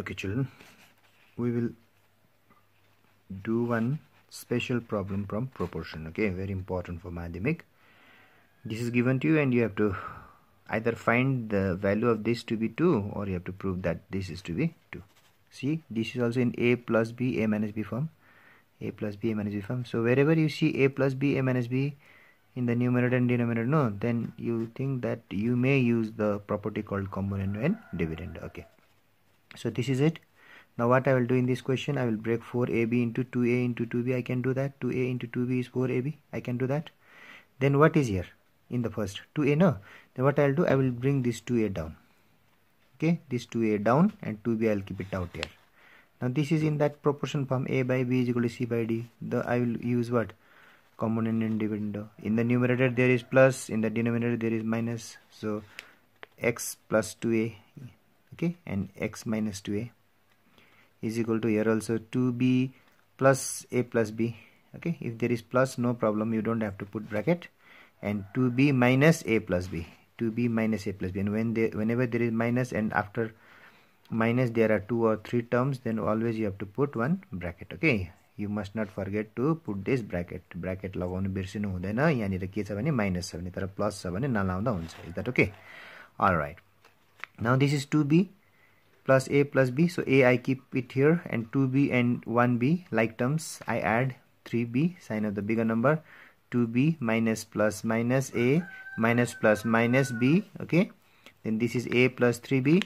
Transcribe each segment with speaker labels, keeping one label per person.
Speaker 1: okay children we will do one special problem from proportion okay very important for mathematics this is given to you and you have to either find the value of this to be 2 or you have to prove that this is to be 2 see this is also in a plus b a minus b form a plus b a minus b form so wherever you see a plus b a minus b in the numerator and denominator no then you think that you may use the property called component and dividend okay so this is it now what I will do in this question I will break 4AB into 2A into 2B I can do that 2A into 2B is 4AB I can do that then what is here in the first 2A no then what I'll do I will bring this 2A down okay this 2A down and 2B I'll keep it out here now this is in that proportion form A by B is equal to C by D the I will use what common and dividend in the numerator there is plus in the denominator there is minus so x plus 2a okay and x minus 2a is equal to here also 2b plus a plus b okay if there is plus no problem you don't have to put bracket and 2b minus a plus b 2b minus a plus b and when they whenever there is minus and after minus there are two or three terms then always you have to put one bracket okay you must not forget to put this bracket. Bracket लगाउनु बिर्सिनु yani यहाँनिर के छ भने minus छ भने तर plus छ भने नलाउँदा हुन्छ is Is that okay? All right now this is 2b plus a plus b so a I keep it here and 2b and 1b like terms I add 3b sign of the bigger number 2b minus plus minus a minus plus minus b okay then this is a plus 3b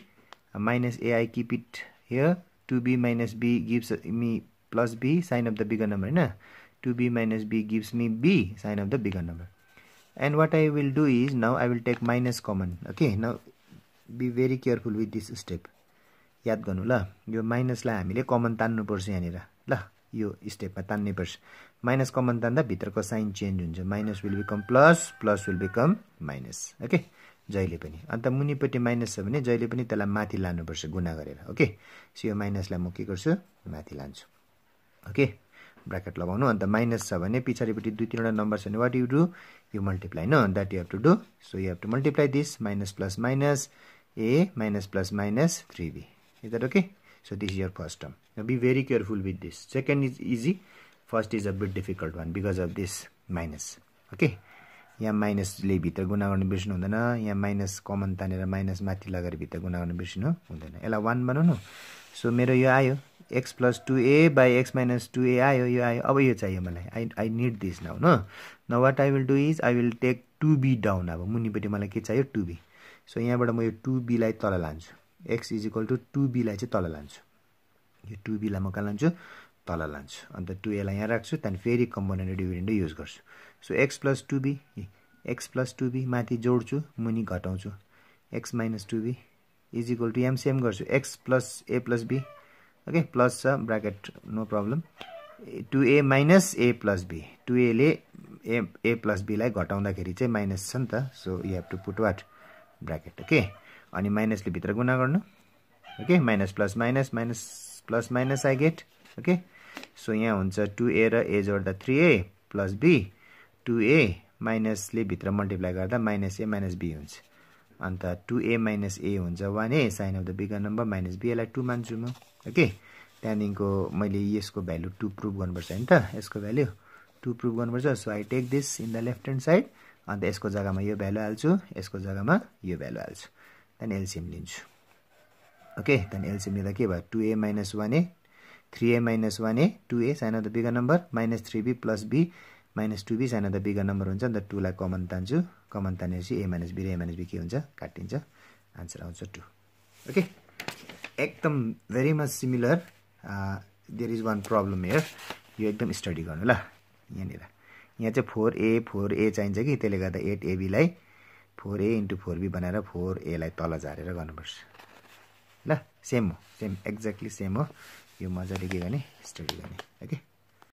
Speaker 1: uh, minus a I keep it here 2b minus b gives me plus b sign of the bigger number na? 2b minus b gives me b sign of the bigger number and what I will do is now I will take minus common okay now be very careful with this step याद गर्नु ल यो माइनसलाई हामीले common तान्नुपर्छ यहाँनिर ल यो स्टेपमा तान्नैपर्छ minus common तान्दा भित्रको साइन चेन्ज हुन्छ minus will become plus plus will become minus okay जहिले पनि अन्त मुनिपट्टि माइनस छ भने जहिले पनि त्यसलाई माथि लानुपर्छ गुना गरेर ओके सो यो माइनसलाई म के गर्छु माथि लान्छु ओके ब्राकेट लगाउनु अन्त माइनस छ भने पछाडिपट्टि दुई तिनवटा नम्बर छ भने what you do you multiply न that you have to do so you have to multiply this minus plus minus a minus plus minus three b is okay so this is first term be very careful with this second is easy first is a bit difficult one because of this minus okay यहाँ माइनस भित्र गुणा गर्नु बिर्सनु हुँदैन यहाँ minus common तानेर minus माथि लगाएर भित्र गुना गर्नु बिर्सिनु हुँदैन यसलाई वान बनाउनु सो मेरो यो आयो x plus two a by x minus two a आयो यो आयो अब यो चाहियो मलाई I I need this now न न what I will do is I will take two b down अब मुनिपट्टि मलाई के चाहियो टु बी सो यहाँबाट म यो टु बीलाई तल लान्छु x is equal to two बीलाई चाहिँ तल लान्छु यो टु बीलाई म कहाँ लान्छु तल लान्छु अन्त टु एलाई यहाँ राख्छु त्यहाँदेखि फेरि कम्पोनेन्ट डिभिडेन्ट युज गर्छु so x plus two b x plus two b माथि जोड्छु मुनि घटाउँछु x minus two b is equal to same गर्छु x plus a plus b okay plus छ bracket no problem two a minus a plus b two एले a A plus बीलाई घटाउँदाखेरि चाहिँ minus छ नि त so you have to put what bracket okay अनि माइनसले भित्र गुना गर्नु okay minus plus minus minus plus minus I get okay so यहाँ हुन्छ टु ए र ए जोड्दा three a plus b two a माइनसले भित्र मल्टिप्लाई गर्दा माइनस ए माइनस बी हुन्छ अन्त टु ए माइनस ए हुन्छ one a sign of the bigger number minus बिएलाई टू मान्छु म ओके त्यहाँदेखिको मैले यसको भ्यालु टु प्रुभ गर्नुपर्छ होइन त यसको भ्यालु टु प्रुभ गर्नुपर्छ so I take this in the left hand side अन्त यसको जग्गामा यो भ्यालु हाल्छु यसको जग्गामा यो भ्यालु हाल्छु त्यहाँदेखि एलसिएम लिन्छु ओके त्यहाँदेखि एलसिएम लिँदा के भयो two a minus one a three a minus one a two a sign of the bigger number minus three b plus b minus two b सानो त बिगर नम्बर हुन्छ अन्त टूलाई कमन तान्छु कमन तानेपछि ए माइनस बी र a minus b के हुन्छ काटिन्छ आन्सर आउँछ टू ओके एकदम very much similar there is one problem here यो एकदम स्टडी गर्नु ल यहाँनिर यहाँ चाहिँ फोर ए फोर ए चाहिन्छ कि त्यसले गर्दा एट एबीलाई four A into four B बनाएर फोर एलाई तल झारेर गर्नुपर्छ ल सेम हो सेम एक्ज्याक्टली सेम हो यो मजाले के गर्ने स्टडी गर्ने ओके